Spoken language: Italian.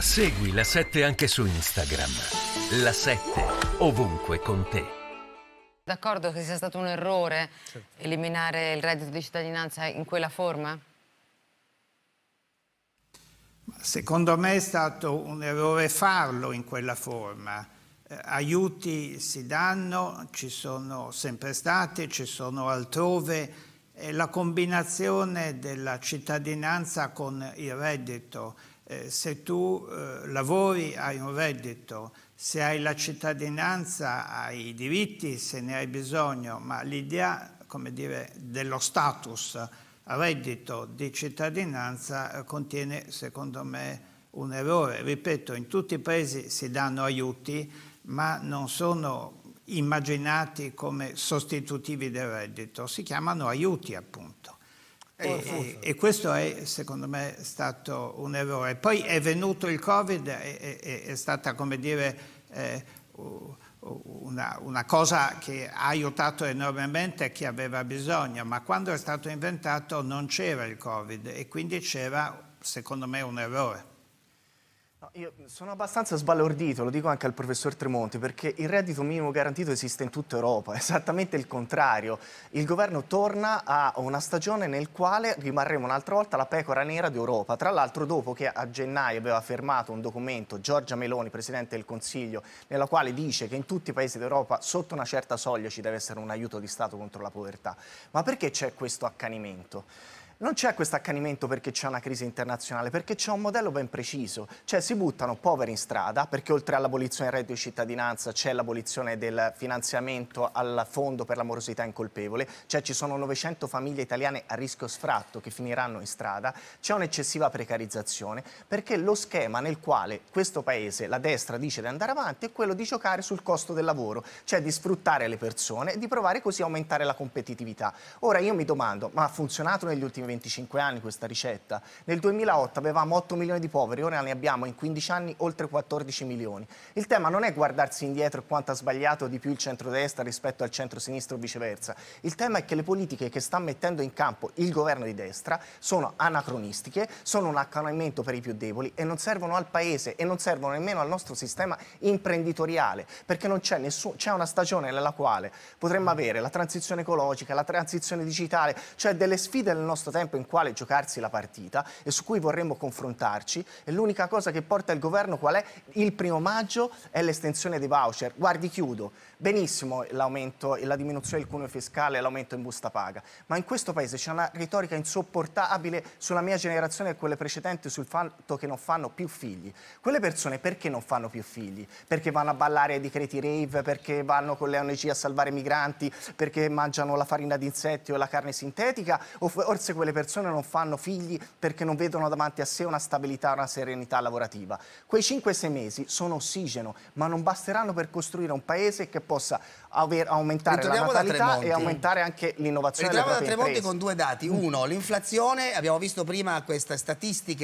Segui la 7 anche su Instagram. La 7 ovunque con te. D'accordo che sia stato un errore certo. eliminare il reddito di cittadinanza in quella forma? Secondo me è stato un errore farlo in quella forma. Eh, aiuti si danno, ci sono sempre stati, ci sono altrove. E la combinazione della cittadinanza con il reddito eh, se tu eh, lavori hai un reddito, se hai la cittadinanza hai i diritti, se ne hai bisogno, ma l'idea dire, dello status reddito di cittadinanza eh, contiene, secondo me, un errore. Ripeto, in tutti i paesi si danno aiuti, ma non sono immaginati come sostitutivi del reddito, si chiamano aiuti appunto. E, e, questo è secondo me stato un errore. Poi è venuto il Covid, è, è, è stata come dire eh, una, una, cosa che ha aiutato enormemente chi aveva bisogno, ma quando è stato inventato non c'era il Covid e quindi c'era secondo me un errore io sono abbastanza sbalordito, lo dico anche al professor Tremonti, perché il reddito minimo garantito esiste in tutta Europa, esattamente il contrario. Il governo torna a una stagione nel quale rimarremo un'altra volta la pecora nera d'Europa. Tra l'altro dopo che a gennaio aveva firmato un documento Giorgia Meloni, Presidente del Consiglio, nella quale dice che in tutti i paesi d'Europa sotto una certa soglia ci deve essere un aiuto di Stato contro la povertà. Ma perché c'è questo accanimento? non c'è questo accanimento perché c'è una crisi internazionale, perché c'è un modello ben preciso, cioè si buttano poveri in strada, perché oltre all'abolizione del reddito di cittadinanza c'è l'abolizione del finanziamento al fondo per la morosità incolpevole, cioè ci sono 900 famiglie italiane a rischio sfratto che finiranno in strada, c'è un'eccessiva precarizzazione, perché lo schema nel quale questo paese, la destra dice di andare avanti, è quello di giocare sul costo del lavoro, cioè di sfruttare le persone e di provare così a aumentare la competitività. Ora io mi domando, ma ha funzionato negli ultimi 25 anni questa ricetta. Nel 2008 avevamo 8 milioni di poveri, ora ne abbiamo in 15 anni oltre 14 milioni. Il tema non è guardarsi indietro e quanto ha sbagliato di più il centrodestra rispetto al centro-sinistro o viceversa. Il tema è che le politiche che sta mettendo in campo il governo di destra sono anacronistiche, sono un accanimento per i più deboli e non servono al paese e non servono nemmeno al nostro sistema imprenditoriale, perché non c'è nessuno, c'è una stagione nella quale potremmo avere la transizione ecologica, la transizione digitale, cioè delle sfide del nostro tempo tempo in quale giocarsi la partita e su cui vorremmo confrontarci e l'unica cosa che porta il governo qual è? Il primo maggio è l'estensione dei voucher. Guardi, chiudo, benissimo l'aumento e la diminuzione del cuneo fiscale e l'aumento in busta paga, ma in questo paese c'è una retorica insopportabile sulla mia generazione e quelle precedenti sul fatto che non fanno più figli. Quelle persone perché non fanno più figli? Perché vanno a ballare ai decreti rave, perché vanno con le ONG a salvare migranti, perché mangiano la farina di insetti o la carne sintetica o forse quelle le persone non fanno figli perché non vedono davanti a sé una stabilità, una serenità lavorativa. Quei 5-6 mesi sono ossigeno, ma non basteranno per costruire un paese che possa aver, aumentare la natalità e aumentare anche l'innovazione. Ritorniamo da Tremonti imprese. con due dati. Uno, l'inflazione, abbiamo visto prima queste statistiche